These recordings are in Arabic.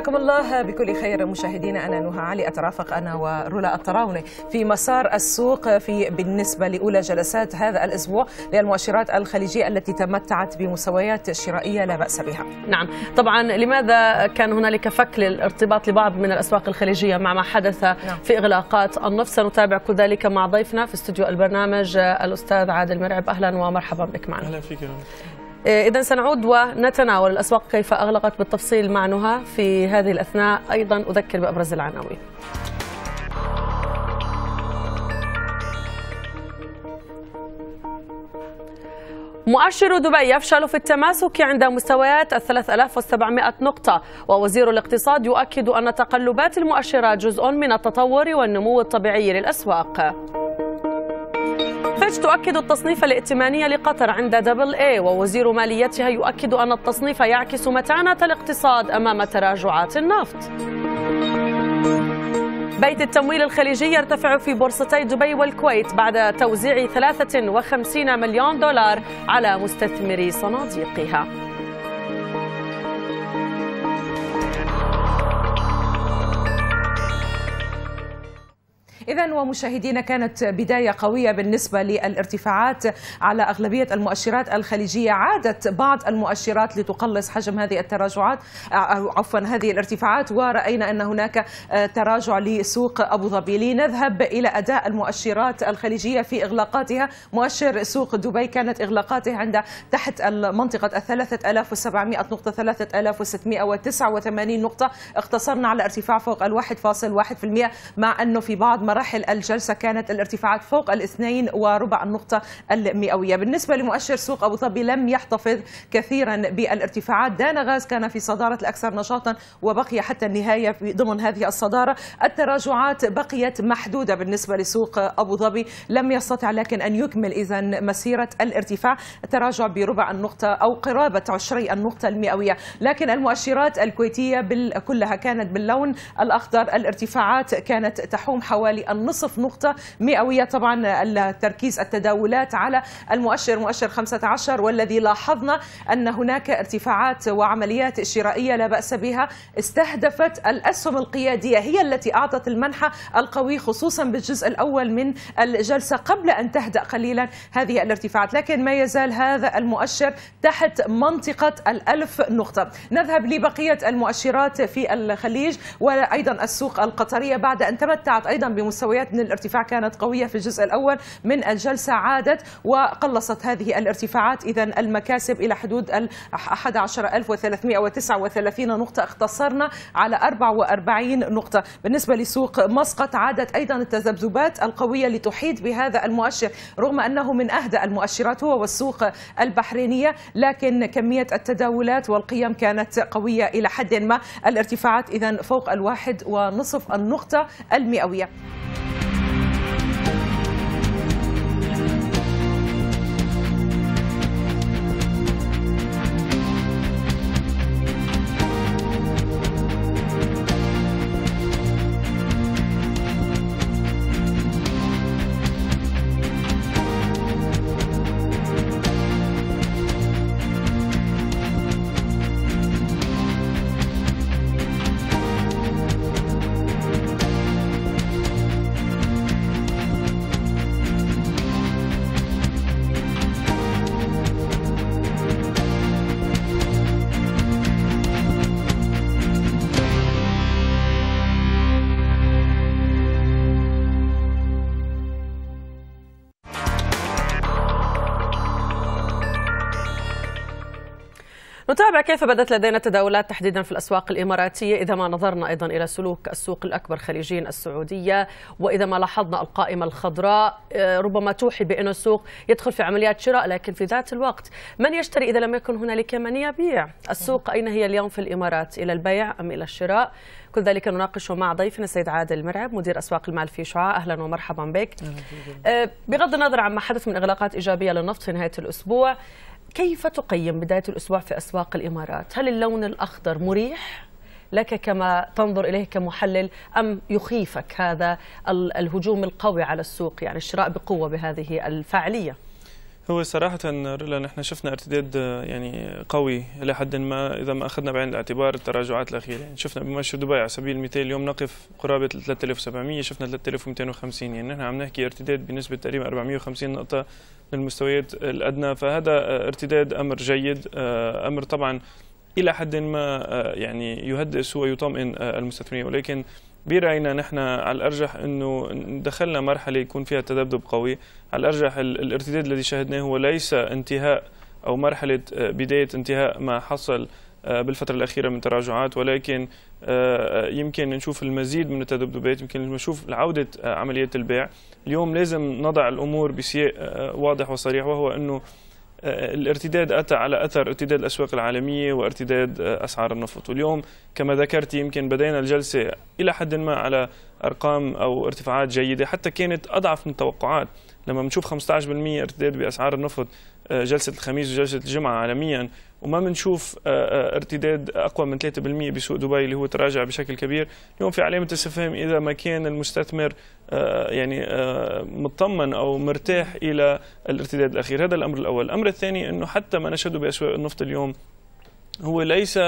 حياكم الله بكل خير مشاهدينا انا نهى علي اترافق انا ورولا الطراوني في مسار السوق في بالنسبه لاولى جلسات هذا الاسبوع للمؤشرات الخليجيه التي تمتعت بمستويات شرائيه لا باس بها. نعم، طبعا لماذا كان هنالك فك للارتباط لبعض من الاسواق الخليجيه مع ما حدث نعم. في اغلاقات النفط سنتابع كل ذلك مع ضيفنا في استوديو البرنامج الاستاذ عادل مرعب اهلا ومرحبا بك معنا. اهلا فيك آه، إذا سنعود ونتناول الأسواق كيف أغلقت بالتفصيل مع نهى في هذه الأثناء أيضا أذكر بأبرز العناوين مؤشر دبي يفشل في التماسك عند مستويات ال 3700 نقطة ووزير الاقتصاد يؤكد أن تقلبات المؤشرات جزء من التطور والنمو الطبيعي للأسواق كوفيتش تؤكد التصنيف الائتماني لقطر عند دبل اي ووزير ماليتها يؤكد أن التصنيف يعكس متانة الاقتصاد أمام تراجعات النفط بيت التمويل الخليجي يرتفع في بورصتي دبي والكويت بعد توزيع 53 مليون دولار على مستثمري صناديقها إذا ومشاهدينا كانت بداية قوية بالنسبة للارتفاعات على أغلبية المؤشرات الخليجية عادت بعض المؤشرات لتقلص حجم هذه التراجعات عفوا هذه الارتفاعات ورأينا أن هناك تراجع لسوق أبو ظبي لنذهب إلى أداء المؤشرات الخليجية في إغلاقاتها مؤشر سوق دبي كانت إغلاقاته عند تحت منطقة الثلاثة 3700 نقطة 3689 نقطة اقتصرنا على ارتفاع فوق الواحد فاصل واحد في المئة مع أنه في بعض مراحل الجلسة كانت الارتفاعات فوق الاثنين وربع النقطة المئوية بالنسبة لمؤشر سوق أبو ظبي لم يحتفظ كثيرا بالارتفاعات دانا غاز كان في صدارة الأكثر نشاطا وبقي حتى النهاية في ضمن هذه الصدارة التراجعات بقيت محدودة بالنسبة لسوق أبو ظبي لم يستطع لكن أن يكمل إذا مسيرة الارتفاع تراجع بربع النقطة أو قرابة عشري النقطة المئوية لكن المؤشرات الكويتية كلها كانت باللون الأخضر الارتفاعات كانت تحوم حوالي حوالي النصف نقطة مئوية طبعا التركيز التداولات على المؤشر مؤشر 15 والذي لاحظنا أن هناك ارتفاعات وعمليات شرائية لا بأس بها استهدفت الأسهم القيادية هي التي أعطت المنحة القوي خصوصا بالجزء الأول من الجلسة قبل أن تهدأ قليلا هذه الارتفاعات لكن ما يزال هذا المؤشر تحت منطقة الألف نقطة نذهب لبقية المؤشرات في الخليج وأيضا السوق القطرية بعد أن تمتعت أيضا بمش... المستويات من الارتفاع كانت قوية في الجزء الأول من الجلسة عادت وقلصت هذه الارتفاعات إذا المكاسب إلى حدود ال 11339 نقطة اختصرنا على 44 نقطة بالنسبة لسوق مسقط عادت أيضا التذبذبات القوية لتحيط بهذا المؤشر رغم أنه من أهدى المؤشرات هو والسوق البحرينية لكن كمية التداولات والقيم كانت قوية إلى حد ما الارتفاعات إذا فوق الواحد ونصف النقطة المئوية نتابع كيف بدت لدينا تداولات تحديدا في الأسواق الإماراتية إذا ما نظرنا أيضا إلى سلوك السوق الأكبر خليجيا السعودية وإذا ما لاحظنا القائمة الخضراء آه، ربما توحي بأن السوق يدخل في عمليات شراء لكن في ذات الوقت من يشتري إذا لم يكن هنالك من يبيع السوق أين هي اليوم في الإمارات إلى البيع أم إلى الشراء كل ذلك نناقشه مع ضيفنا السيد عادل مرعب مدير أسواق المال في شعاع أهلا ومرحبا بك آه، بغض النظر عما حدث من إغلاقات إيجابية للنفط في نهاية الأسبوع كيف تقيم بداية الأسبوع في أسواق الإمارات؟ هل اللون الأخضر مريح لك كما تنظر إليه كمحلل أم يخيفك هذا الهجوم القوي على السوق يعني الشراء بقوة بهذه الفعالية؟ هو صراحة رولا نحن شفنا ارتداد يعني قوي إلى حد ما إذا ما أخذنا بعين الاعتبار التراجعات الأخيرة يعني شفنا بمؤشر دبي على سبيل المثال اليوم نقف قرابة 3700 شفنا 3250 يعني نحن عم نحكي ارتداد بنسبة تقريبا 450 نقطة للمستويات الأدنى فهذا آه، ارتداد أمر جيد آه، أمر طبعا إلى حد ما آه، يعني يهدئ ويطمئن المستثمرين ولكن براينا نحن على الارجح انه دخلنا مرحله يكون فيها تذبذب قوي على الارجح الارتداد الذي شاهدناه هو ليس انتهاء او مرحله آه، بدايه انتهاء ما حصل آه، بالفترة الأخيرة من تراجعات ولكن آه، يمكن نشوف المزيد من التذبذبات يمكن نشوف عودة عمليات البيع اليوم لازم نضع الأمور بسياق واضح وصريح وهو أنه آه، الارتداد أتى على أثر ارتداد الأسواق العالمية وارتداد آه، أسعار النفط واليوم كما ذكرت يمكن بدينا الجلسة إلى حد ما على أرقام أو ارتفاعات جيدة حتى كانت أضعف من التوقعات لما بنشوف 15% ارتداد بأسعار النفط آه، جلسة الخميس وجلسة الجمعة عالميا وما بنشوف آه، آه، ارتداد اقوى من 3% بسوق دبي اللي هو تراجع بشكل كبير اليوم في علامه استفهام اذا ما كان المستثمر آه، يعني مطمن او مرتاح الى الارتداد الاخير هذا الامر الاول الامر الثاني انه حتى ما نشهده باسواق النفط اليوم هو ليس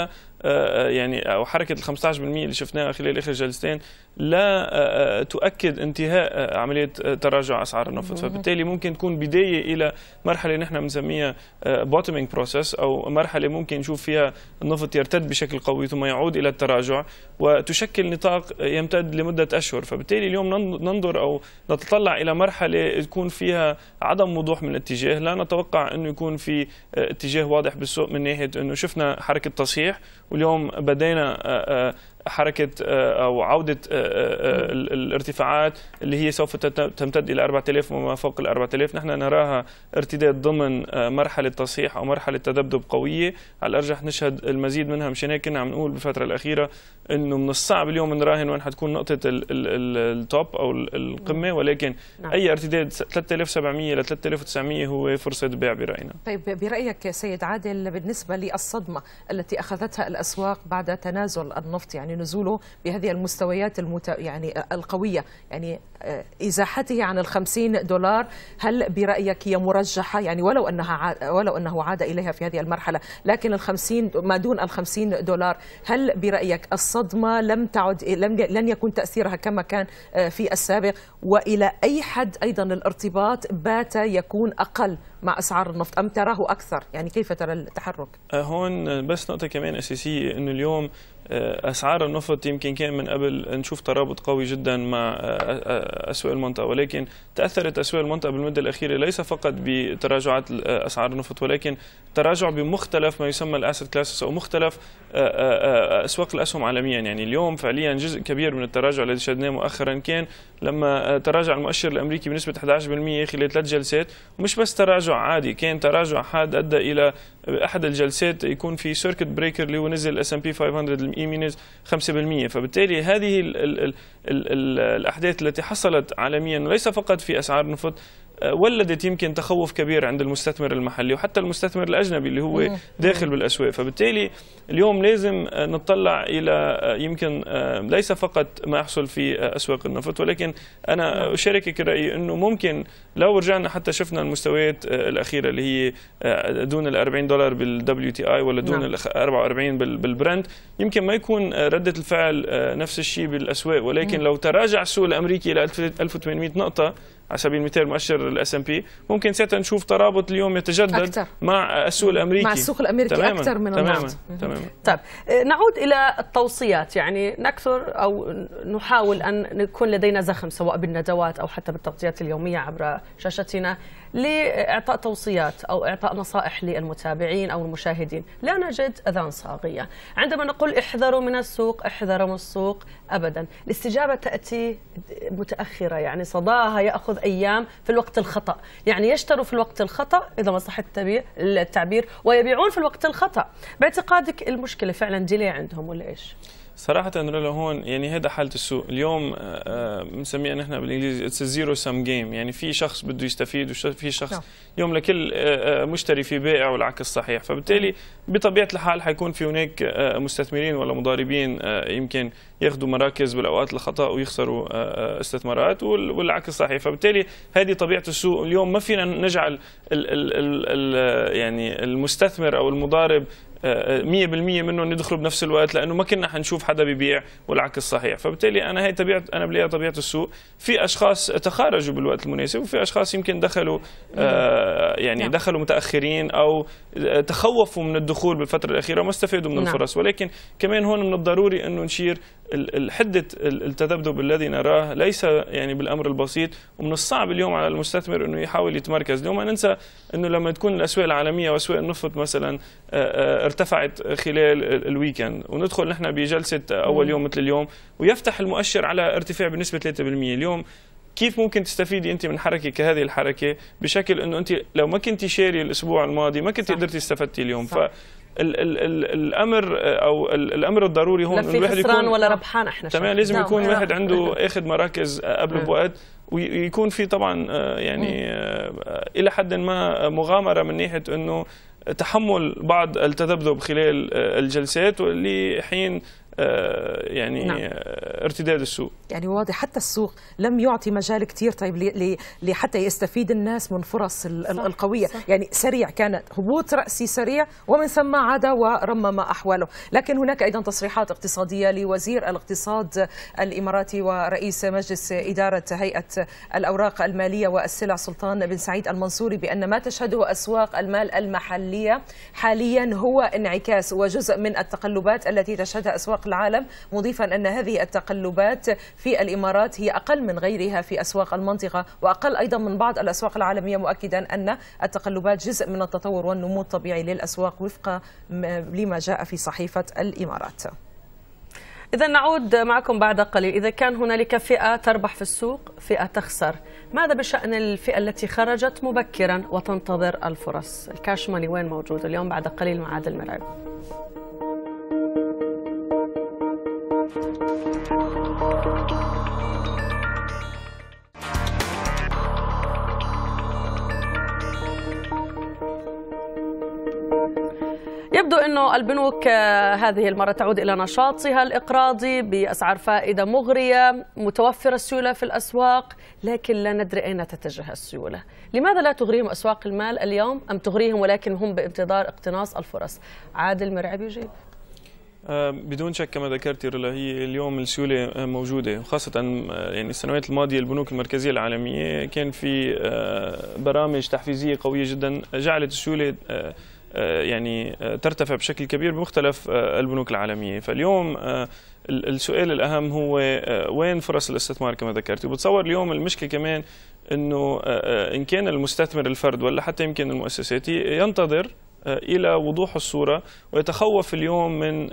آه، آه، يعني او حركه ال 15% اللي شفناها خلال اخر جلستين لا آه، تؤكد انتهاء عمليه تراجع اسعار النفط فبالتالي ممكن تكون بدايه الى مرحله نحن بنسميها بوتمينج بروسيس او مرحله ممكن نشوف فيها النفط يرتد بشكل قوي ثم يعود الى التراجع وتشكل نطاق يمتد لمده اشهر فبالتالي اليوم ننظر او نتطلع الى مرحله تكون فيها عدم وضوح من الاتجاه لا نتوقع انه يكون في اتجاه واضح بالسوق من ناحيه انه شفنا حركه تصحيح واليوم بدينا حركه آه، او عوده آه، آه، الارتفاعات اللي هي سوف تمتد الى 4000 وما فوق ال 4000 نحن نراها ارتداد ضمن مرحله تصحيح او مرحله تذبذب قويه على الارجح نشهد المزيد منها مشان هيك كنا عم نقول بالفتره الاخيره انه من الصعب اليوم نراهن وين حتكون نقطه التوب او القمه نعم. ولكن نعم. اي ارتداد 3700 ل 3900 هو فرصه بيع براينا طيب برايك سيد عادل بالنسبه للصدمه التي اخذتها الاسواق بعد تنازل النفط يعني يعني نزوله بهذه المستويات المت... يعني القوية يعني آه، إزاحته عن ال 50 دولار هل برأيك هي مرجحة يعني ولو أنها عاد... ولو أنه عاد إليها في هذه المرحلة لكن ال 50 ما دون ال 50 دولار هل برأيك الصدمة لم تعد لم لن يكون تأثيرها كما كان آه، في السابق وإلى أي حد أيضا الارتباط بات يكون أقل مع اسعار النفط ام تراه اكثر يعني كيف ترى التحرك أه، هون بس نقطه كمان اساسيه انه اليوم أه، اسعار النفط يمكن كان من قبل نشوف ترابط قوي جدا مع أه، اسواق المنطقه ولكن تاثرت اسواق المنطقه بالمده الاخيره ليس فقط بتراجعات اسعار النفط ولكن تراجع بمختلف ما يسمى الاسيت كلاسز او مختلف اسواق الاسهم عالميا يعني اليوم فعليا جزء كبير من التراجع الذي شهدناه مؤخرا كان لما تراجع المؤشر الامريكي بنسبه 11% خلال ثلاث جلسات ومش بس تراجع عادي كان تراجع حاد ادى الى احد الجلسات يكون في سيركت بريكر اللي هو نزل اس ام بي 500 الايمينز 5% فبالتالي هذه الـ الـ الـ الـ الاحداث التي حصلت عالميا وليس فقط في اسعار النفط ولدت يمكن تخوف كبير عند المستثمر المحلي وحتى المستثمر الاجنبي اللي هو داخل بالاسواق فبالتالي اليوم لازم نطلع الى يمكن آه، ليس فقط ما يحصل في آه، اسواق النفط ولكن انا اشاركك رايي انه ممكن لو رجعنا حتى شفنا المستويات آه، الاخيره اللي هي دون ال 40 دولار بالدبليو تي اي ولا دون نعم. ال 44 بالبرنت يمكن ما يكون رده الفعل نفس الشيء بالاسواق ولكن لو تراجع السوق الامريكي الى 1800 نقطه على سبيل المثال مؤشر الاس ام بي ممكن ساعتها نشوف ترابط اليوم يتجدد أكثر. مع السوق الامريكي مع السوق الامريكي تماماً. اكثر من تماما النهض. تماما طيب آه، نعود الى التوصيات يعني نكثر او نحاول ان يكون لدينا زخم سواء بالندوات او حتى بالتغطيات اليوميه عبر شاشتنا لاعطاء توصيات او اعطاء نصائح للمتابعين او المشاهدين، لا نجد اذان صاغيه، عندما نقول احذروا من السوق، احذروا من السوق ابدا، الاستجابه تاتي متاخره يعني صداها ياخذ ايام في الوقت الخطا، يعني يشتروا في الوقت الخطا اذا ما صح التعبير ويبيعون في الوقت الخطا، باعتقادك المشكله فعلا ديلي عندهم ولا ايش؟ صراحة لهون يعني هذا حالة السوق اليوم آه، آه، بنسميها نحن بالانجليزي اتس زيرو سم جيم يعني في شخص بده يستفيد وفي شخص نعم. اليوم لكل آه، مشتري في بائع والعكس صحيح فبالتالي بطبيعة الحال حيكون في هناك مستثمرين ولا مضاربين يمكن ياخذوا مراكز بالاوقات الخطا ويخسروا استثمارات والعكس صحيح فبالتالي هذه طبيعة السوق اليوم ما فينا نجعل الـ الـ الـ يعني المستثمر او المضارب 100% منهم يدخلوا بنفس الوقت لانه ما كنا حنشوف حدا ببيع والعكس صحيح فبالتالي انا هي طبيعه انا بلاقيها طبيعه السوق في اشخاص تخارجوا بالوقت المناسب وفي اشخاص يمكن دخلوا آه، يعني نعم. دخلوا متاخرين او آه، تخوفوا من الدخول بالفتره الاخيره وما استفادوا من نعم. الفرص ولكن كمان هون من الضروري انه نشير حدة التذبذب الذي نراه ليس يعني بالأمر البسيط ومن الصعب اليوم على المستثمر أنه يحاول يتمركز اليوم ما ننسى أنه لما تكون الأسواق العالمية وأسواق النفط مثلا آه، آه، ارتفعت خلال الويكند وندخل نحن بجلسة أول يوم مثل اليوم ويفتح المؤشر على ارتفاع بنسبة 3% اليوم كيف ممكن تستفيدي انت من حركه كهذه الحركه بشكل انه انت لو ما كنت شاري الاسبوع الماضي ما كنت قدرتي استفدتي اليوم صح. الامر او الامر الضروري هون الواحد يكون ولا ربحان احنا تمام لازم يكون واحد عنده اخذ مراكز آه، قبل بوقت ويكون في طبعا آه، يعني آه، الى حد ما مغامره من ناحيه انه تحمل بعض التذبذب خلال الجلسات لحين آه، يعني نعم. آه، ارتداد السوق يعني واضح حتى السوق لم يعطي مجال كثير طيب لحتى يستفيد الناس من فرص صح القويه صح. يعني سريع كانت هبوط راسي سريع ومن ثم عاد ورمم احواله لكن هناك ايضا تصريحات اقتصاديه لوزير الاقتصاد الاماراتي ورئيس مجلس اداره هيئه الاوراق الماليه والسلع سلطان بن سعيد المنصوري بان ما تشهده اسواق المال المحليه حاليا هو انعكاس وجزء من التقلبات التي تشهدها اسواق أسواق العالم مضيفا أن هذه التقلبات في الإمارات هي أقل من غيرها في أسواق المنطقة وأقل أيضا من بعض الأسواق العالمية مؤكدا أن التقلبات جزء من التطور والنمو الطبيعي للأسواق وفق لما جاء في صحيفة الإمارات إذا نعود معكم بعد قليل إذا كان هنالك فئة تربح في السوق فئة تخسر ماذا بشأن الفئة التي خرجت مبكرا وتنتظر الفرص الكاش ماني وين موجود اليوم بعد قليل مع عادل مرعب يبدو أنه البنوك آه، هذه المرة تعود إلى نشاطها الإقراضي بأسعار فائدة مغرية متوفرة السيولة في الأسواق لكن لا ندري أين تتجه السيولة لماذا لا تغريهم أسواق المال اليوم أم تغريهم ولكن هم بانتظار اقتناص الفرص عادل مرعب يجيب آه، بدون شك كما ذكرت هي اليوم السيوله آه، موجوده وخاصه يعني السنوات الماضيه البنوك المركزيه العالميه كان في برامج تحفيزيه قويه جدا جعلت السيوله آه، يعني آه، ترتفع بشكل كبير بمختلف آه، البنوك العالميه فاليوم السؤال الاهم هو وين فرص الاستثمار كما ذكرت وبتصور اليوم المشكله كمان انه ان كان المستثمر الفرد ولا حتى يمكن المؤسسات ينتظر الى وضوح الصوره ويتخوف اليوم من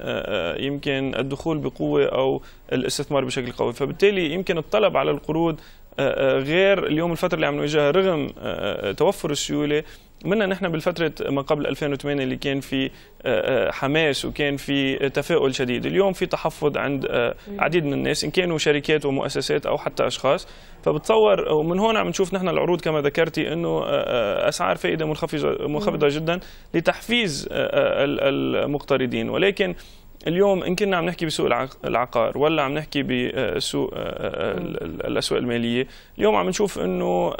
يمكن الدخول بقوه او الاستثمار بشكل قوي فبالتالي يمكن الطلب على القروض آه، آه، غير اليوم الفتره اللي عم نواجهها رغم آه، توفر السيوله منا نحن بالفترة ما قبل 2008 اللي كان في حماس وكان في تفاؤل شديد اليوم في تحفظ عند عديد من الناس إن كانوا شركات ومؤسسات أو حتى أشخاص فبتصور ومن هون عم نشوف نحن العروض كما ذكرتي أنه أسعار فائدة منخفضة, منخفضة جدا لتحفيز المقترضين ولكن اليوم ان كنا عم نحكي بسوق العقار ولا عم نحكي بسوق آه، آه، آه، الاسواق الماليه اليوم عم نشوف انه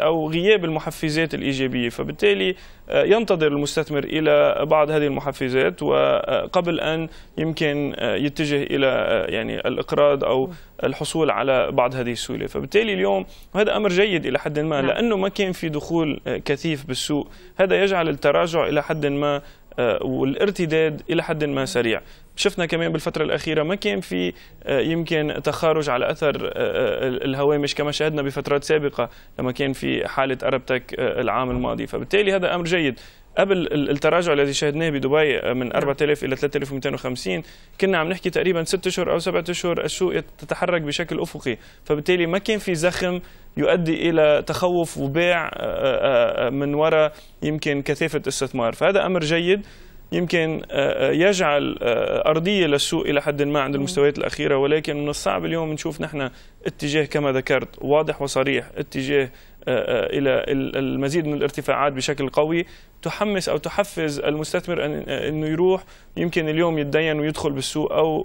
او غياب المحفزات الايجابيه فبالتالي ينتظر المستثمر الى بعض هذه المحفزات وقبل ان يمكن يتجه الى يعني الاقراض او الحصول على بعض هذه السهوله فبالتالي اليوم وهذا امر جيد الى حد ما نعم. لانه ما كان في دخول كثيف بالسوق هذا يجعل التراجع الى حد ما آه، والارتداد الى حد ما سريع شفنا كمان بالفترة الأخيرة ما كان في آه، يمكن تخارج على أثر آه، الهوامش كما شاهدنا بفترات سابقة لما كان في حالة أربتك العام الماضي فبالتالي هذا أمر جيد قبل التراجع الذي شهدناه بدبي آه، من 4000 نعم. الى 3250 كنا عم نحكي تقريبا 6 اشهر او 7 اشهر السوق تتحرك بشكل افقي فبالتالي ما كان في زخم يؤدي الى تخوف وبيع آه، آه، من وراء يمكن كثافه استثمار فهذا امر جيد يمكن يجعل أرضية للسوق إلى حد ما عند نعم. المستويات الأخيرة ولكن من الصعب اليوم نشوف نحن اتجاه كما ذكرت واضح وصريح اتجاه إلى المزيد من الارتفاعات بشكل قوي تحمس او تحفز المستثمر ان انه يروح يمكن اليوم يتدين ويدخل بالسوق او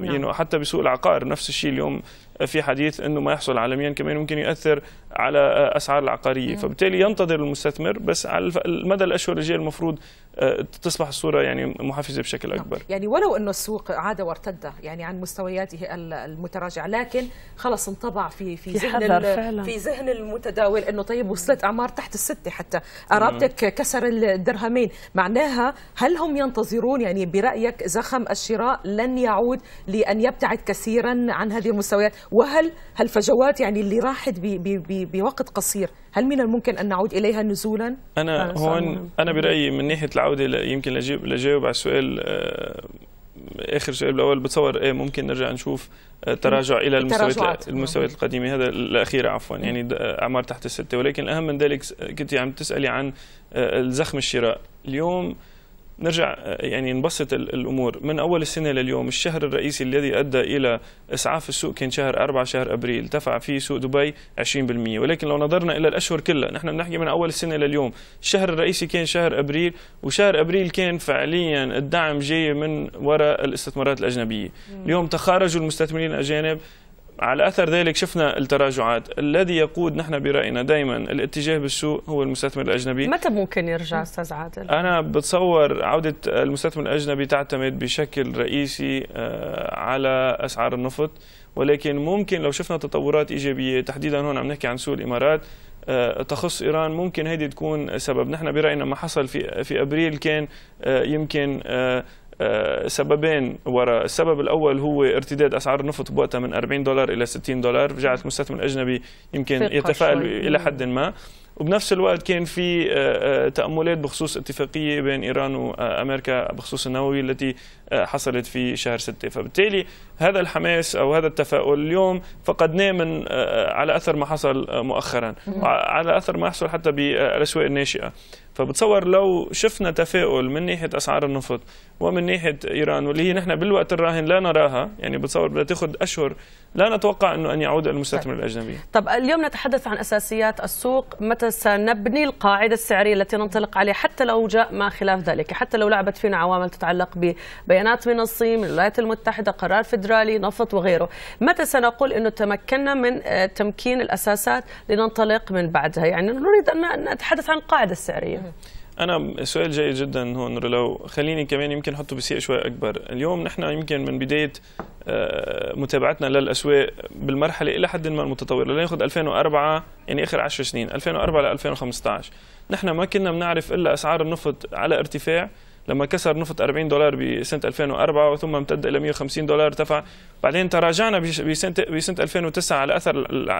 يعني حتى بسوق العقار نفس الشيء اليوم في حديث انه ما يحصل عالميا كمان ممكن ياثر على آه، اسعار العقاريه نعم. فبالتالي ينتظر المستثمر بس على المدى الاشهر الجايه المفروض آه، تصبح الصوره يعني محفزه بشكل اكبر يعني ولو انه السوق عاد وارتد يعني عن مستوياته المتراجعه لكن خلص انطبع في في ذهن في ذهن المتداول انه طيب وصلت اعمار تحت السته حتى ارابتك كسر الدرهمين معناها هل هم ينتظرون يعني برأيك زخم الشراء لن يعود لأن يبتعد كثيرا عن هذه المستويات وهل هالفجوات يعني اللي راحت بوقت قصير هل من الممكن أن نعود إليها نزولا؟ أنا آه، هون أنا برأيي من ناحية العودة يمكن لجاوب على السؤال آه، اخر شيء بالاول بتصور ايه ممكن نرجع نشوف آه، تراجع الى المستويات المستويات القديمه هذا الاخيره عفوا يعني اعمار تحت السته ولكن الاهم من ذلك آه، كنت عم تسالي عن آه، الزخم الشراء اليوم نرجع يعني نبسط الامور من اول السنه لليوم الشهر الرئيسي الذي ادى الى اسعاف السوق كان شهر 4 شهر ابريل ارتفع فيه سوق دبي 20% ولكن لو نظرنا الى الاشهر كلها نحن بنحكي من اول السنه لليوم الشهر الرئيسي كان شهر ابريل وشهر ابريل كان فعليا الدعم جاي من وراء الاستثمارات الاجنبيه اليوم تخارجوا المستثمرين الاجانب على أثر ذلك شفنا التراجعات الذي يقود نحن برأينا دائما الاتجاه بالسوق هو المستثمر الأجنبي متى ممكن يرجع أستاذ عادل؟ أنا بتصور عودة المستثمر الأجنبي تعتمد بشكل رئيسي آه، على أسعار النفط ولكن ممكن لو شفنا تطورات إيجابية تحديدا هون عم نحكي عن سوق الإمارات آه، تخص ايران ممكن هيدي تكون سبب نحن براينا ما حصل في في ابريل كان آه، يمكن سببين وراء السبب الأول هو ارتداد أسعار النفط بوقتها من 40 دولار إلى 60 دولار رجعت المستثمر الأجنبي يمكن يتفائل إلى حد ما وبنفس الوقت كان في آه، آه، تأملات بخصوص اتفاقية بين إيران وأمريكا بخصوص النووي التي آه، حصلت في شهر 6 فبالتالي هذا الحماس أو هذا التفاؤل اليوم فقدناه من على أثر ما حصل مؤخرا على أثر ما حصل حتى بالأسواق الناشئة فبتصور لو شفنا تفاؤل من ناحيه اسعار النفط ومن ناحيه ايران واللي هي نحن بالوقت الراهن لا نراها يعني بتصور بدها تاخذ اشهر لا نتوقع انه ان يعود المستثمر الاجنبي. طب اليوم نتحدث عن اساسيات السوق، متى سنبني القاعده السعريه التي ننطلق عليها حتى لو جاء ما خلاف ذلك، حتى لو لعبت فينا عوامل تتعلق ببيانات من الصين، من الولايات المتحده، قرار فدرالي، نفط وغيره، متى سنقول انه تمكنا من آه، تمكين الاساسات لننطلق من بعدها، يعني نريد ان نتحدث عن القاعده السعريه. انا سؤال جيد جدا هون لو خليني كمان يمكن احطه بسيء شوي اكبر اليوم نحن يمكن من بدايه آه، متابعتنا للاسواق بالمرحله الى حد ما المتطوره لناخذ 2004 يعني اخر 10 سنين 2004 ل 2015 نحن ما كنا بنعرف الا اسعار النفط على ارتفاع لما كسر نفط 40 دولار بسنه 2004 وثم امتد الى 150 دولار ارتفع بعدين تراجعنا بسنه بسنه 2009 على اثر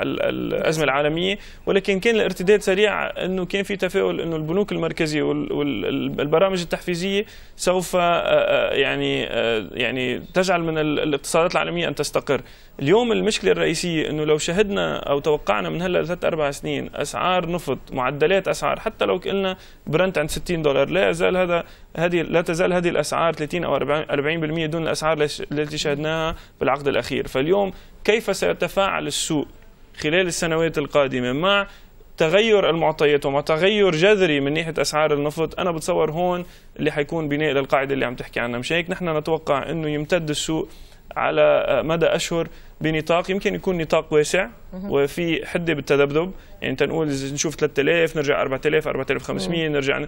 الازمه العالميه ولكن كان الارتداد سريع انه كان في تفاؤل انه البنوك المركزيه والبرامج التحفيزيه سوف آه، آه، يعني آه، يعني تجعل من الاقتصادات العالميه ان تستقر اليوم المشكله الرئيسيه انه لو شهدنا او توقعنا من هلا ثلاث اربع سنين اسعار نفط معدلات اسعار حتى لو قلنا برنت عند 60 دولار لا يزال هذا هذه لا تزال هذه الاسعار 30 او 40% دون الاسعار التي شهدناها بالعقد الاخير، فاليوم كيف سيتفاعل السوق خلال السنوات القادمه مع تغير المعطيات ومع تغير جذري من ناحيه اسعار النفط انا بتصور هون اللي حيكون بناء للقاعده اللي عم تحكي عنها مش هيك نحن نتوقع انه يمتد السوق على مدى اشهر بنطاق يمكن يكون نطاق واسع وفي حده بالتذبذب يعني تنقول نشوف 3000 نرجع 4000 4500 نرجع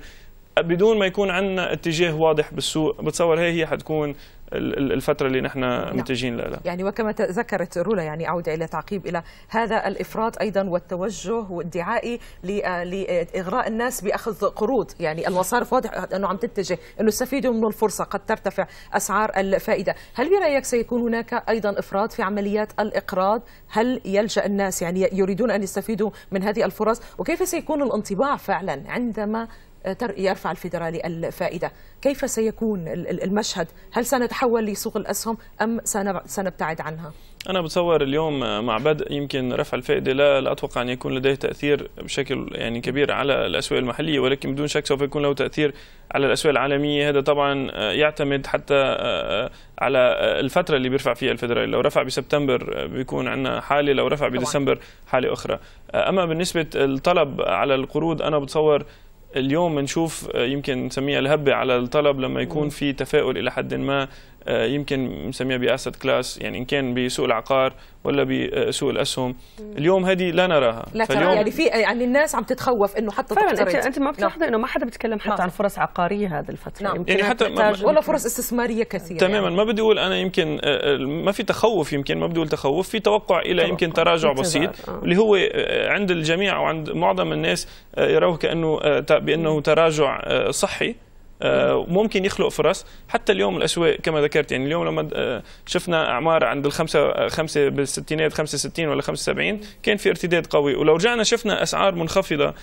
بدون ما يكون عندنا اتجاه واضح بالسوق بتصور هي هي حتكون الفتره اللي نحن نعم. متجهين لها يعني وكما ذكرت رولا يعني اعود الى تعقيب الى هذا الافراط ايضا والتوجه والدعائي لاغراء الناس باخذ قروض يعني المصارف واضح انه عم تتجه انه استفيدوا من الفرصه قد ترتفع اسعار الفائده هل برايك سيكون هناك ايضا افراط في عمليات الاقراض هل يلجا الناس يعني يريدون ان يستفيدوا من هذه الفرص وكيف سيكون الانطباع فعلا عندما يرفع الفيدرالي الفائدة كيف سيكون المشهد هل سنتحول لسوق الأسهم أم سنبتعد عنها أنا بتصور اليوم مع بدء يمكن رفع الفائدة لا, لا أتوقع أن يكون لديه تأثير بشكل يعني كبير على الأسواق المحلية ولكن بدون شك سوف يكون له تأثير على الأسواق العالمية هذا طبعا يعتمد حتى آه، على الفترة اللي بيرفع فيها الفدرالي لو رفع بسبتمبر بيكون عندنا حالة لو رفع بديسمبر حالة أخرى آه، أما بالنسبة الطلب على القروض أنا بتصور اليوم بنشوف آه، يمكن نسميها الهبه على الطلب لما يكون في تفاؤل الى حد ما آه، يمكن نسميها باسد كلاس يعني ان كان بسوق العقار ولا بسوق الاسهم اليوم هذه لا نراها لا فاليوم يعني في يعني الناس عم تتخوف انه حتى فعلا انت انت ما نعم. بتلاحظي انه ما حدا بيتكلم حتى نعم. عن فرص عقاريه هذه الفتره نعم. يعني حتى ولا فرص استثماريه كثيره تماما يعني. ما بدي اقول انا يمكن آه، آه، ما في تخوف يمكن ما بدي اقول تخوف في توقع الى توقع. يمكن تراجع بسيط آه. اللي هو عند الجميع وعند معظم الناس يروه كانه بانه تراجع صحي آه، ممكن يخلق فرص حتى اليوم الاسواق كما ذكرت يعني اليوم لما آه، شفنا اعمار عند الخمسه آه، خمسه بالستينات 65 ولا 75 كان في ارتداد قوي ولو رجعنا شفنا اسعار منخفضه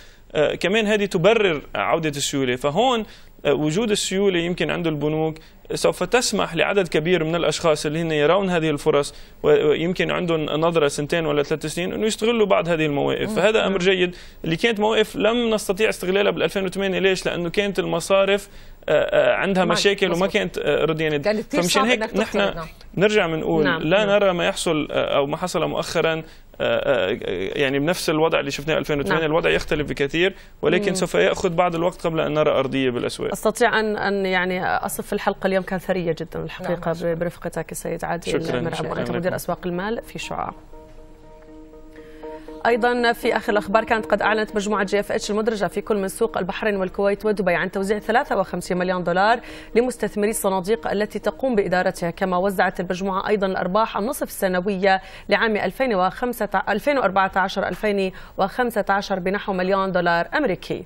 كمان هذه تبرر عوده السيوله فهون وجود السيوله يمكن عند البنوك سوف تسمح لعدد كبير من الاشخاص اللي هن يرون هذه الفرص ويمكن عندهم نظره سنتين ولا ثلاث سنين انه يستغلوا بعض هذه المواقف، فهذا امر جيد اللي كانت مواقف لم نستطيع استغلالها بال 2008 ليش؟ لانه كانت المصارف آه، آه، عندها مشاكل وما كانت آه، رديانه فمشان هيك نحن نرجع بنقول نعم. لا نرى ما يحصل او ما حصل مؤخرا آه، آه، يعني بنفس الوضع اللي شفناه 2008 نعم. الوضع يختلف بكثير ولكن مم. سوف ياخذ بعض الوقت قبل ان نرى ارضيه بالاسواق استطيع ان ان يعني اصف الحلقه اليوم كان ثريه جدا الحقيقه نعم. برفقتك السيد عادل المرعب مدير اسواق المال في شعاع ايضا في اخر الاخبار كانت قد اعلنت مجموعه جي اف اتش المدرجه في كل من سوق البحرين والكويت ودبي عن توزيع 53 مليون دولار لمستثمري الصناديق التي تقوم بادارتها كما وزعت المجموعه ايضا الارباح النصف السنويه لعام 2015 2014 2015 بنحو مليون دولار امريكي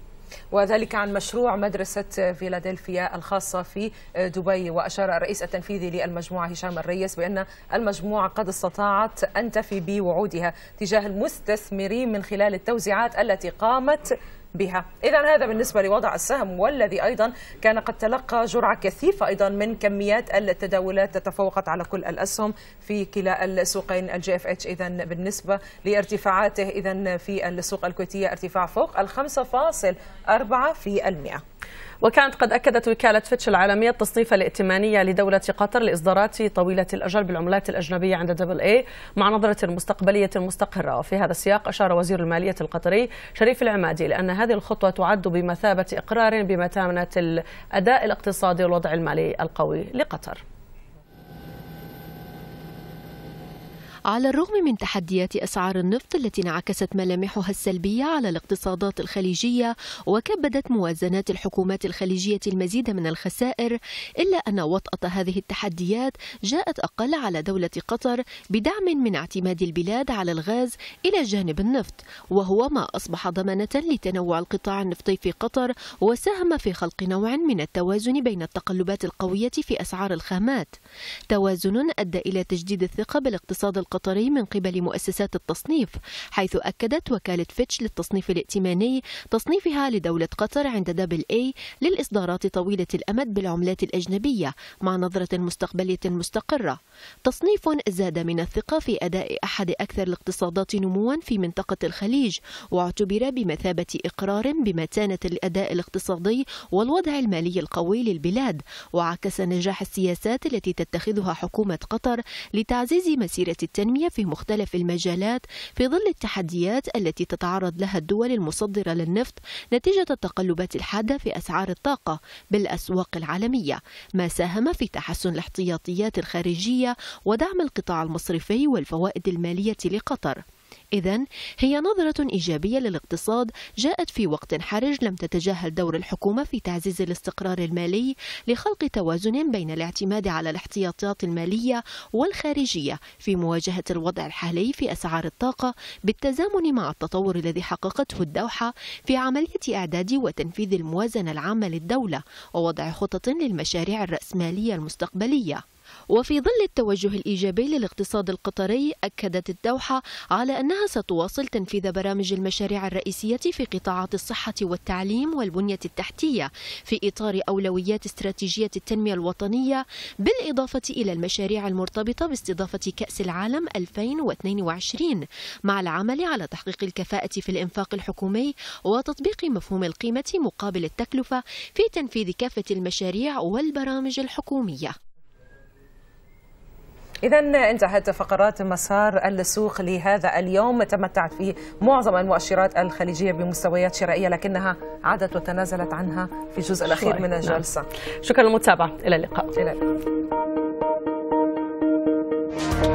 وذلك عن مشروع مدرسة فيلادلفيا الخاصة في دبي وأشار الرئيس التنفيذي للمجموعة هشام الريس بأن المجموعة قد استطاعت أن تفي بوعودها تجاه المستثمرين من خلال التوزيعات التي قامت بها إذا هذا بالنسبة لوضع السهم والذي أيضا كان قد تلقى جرعة كثيفة أيضا من كميات التداولات تتفوقت على كل الأسهم في كلا السوقين الجي اف اتش إذا بالنسبة لارتفاعاته إذا في السوق الكويتية ارتفاع فوق ال 5.4% وكانت قد أكدت وكالة فيتش العالمية التصنيف الائتمانية لدولة قطر لإصدارات طويلة الأجل بالعملات الأجنبية عند دبل أي مع نظرة مستقبلية مستقرة وفي هذا السياق أشار وزير المالية القطري شريف العمادي لأن هذه الخطوة تعد بمثابة إقرار بمتانة الأداء الاقتصادي والوضع المالي القوي لقطر على الرغم من تحديات أسعار النفط التي انعكست ملامحها السلبية على الاقتصادات الخليجية وكبدت موازنات الحكومات الخليجية المزيد من الخسائر إلا أن وطأة هذه التحديات جاءت أقل على دولة قطر بدعم من اعتماد البلاد على الغاز إلى جانب النفط وهو ما أصبح ضمانة لتنوع القطاع النفطي في قطر وساهم في خلق نوع من التوازن بين التقلبات القوية في أسعار الخامات توازن أدى إلى تجديد الثقة بالاقتصاد القطري القطري من قبل مؤسسات التصنيف حيث أكدت وكالة فيتش للتصنيف الائتماني تصنيفها لدولة قطر عند دبل أي للإصدارات طويلة الأمد بالعملات الأجنبية مع نظرة مستقبلية مستقرة تصنيف زاد من الثقة في أداء أحد أكثر الاقتصادات نموا في منطقة الخليج واعتبر بمثابة إقرار بمتانة الأداء الاقتصادي والوضع المالي القوي للبلاد وعكس نجاح السياسات التي تتخذها حكومة قطر لتعزيز مسيرة التالي التنمية في مختلف المجالات في ظل التحديات التي تتعرض لها الدول المصدرة للنفط نتيجة التقلبات الحادة في أسعار الطاقة بالأسواق العالمية ما ساهم في تحسن الاحتياطيات الخارجية ودعم القطاع المصرفي والفوائد المالية لقطر إذا هي نظرة إيجابية للاقتصاد جاءت في وقت حرج لم تتجاهل دور الحكومة في تعزيز الاستقرار المالي لخلق توازن بين الاعتماد على الاحتياطات المالية والخارجية في مواجهة الوضع الحالي في أسعار الطاقة بالتزامن مع التطور الذي حققته الدوحة في عملية إعداد وتنفيذ الموازنة العامة للدولة ووضع خطط للمشاريع الرأسمالية المستقبلية وفي ظل التوجه الإيجابي للاقتصاد القطري أكدت الدوحة على أنها ستواصل تنفيذ برامج المشاريع الرئيسية في قطاعات الصحة والتعليم والبنية التحتية في إطار أولويات استراتيجية التنمية الوطنية بالإضافة إلى المشاريع المرتبطة باستضافة كأس العالم 2022 مع العمل على تحقيق الكفاءة في الإنفاق الحكومي وتطبيق مفهوم القيمة مقابل التكلفة في تنفيذ كافة المشاريع والبرامج الحكومية إذا انتهت فقرات مسار السوق لهذا اليوم تمتعت فيه معظم المؤشرات الخليجية بمستويات شرائية لكنها عادت وتنازلت عنها في الجزء الأخير من نعم. الجلسة نعم. شكرا للمتابعة إلى اللقاء إلى اللقاء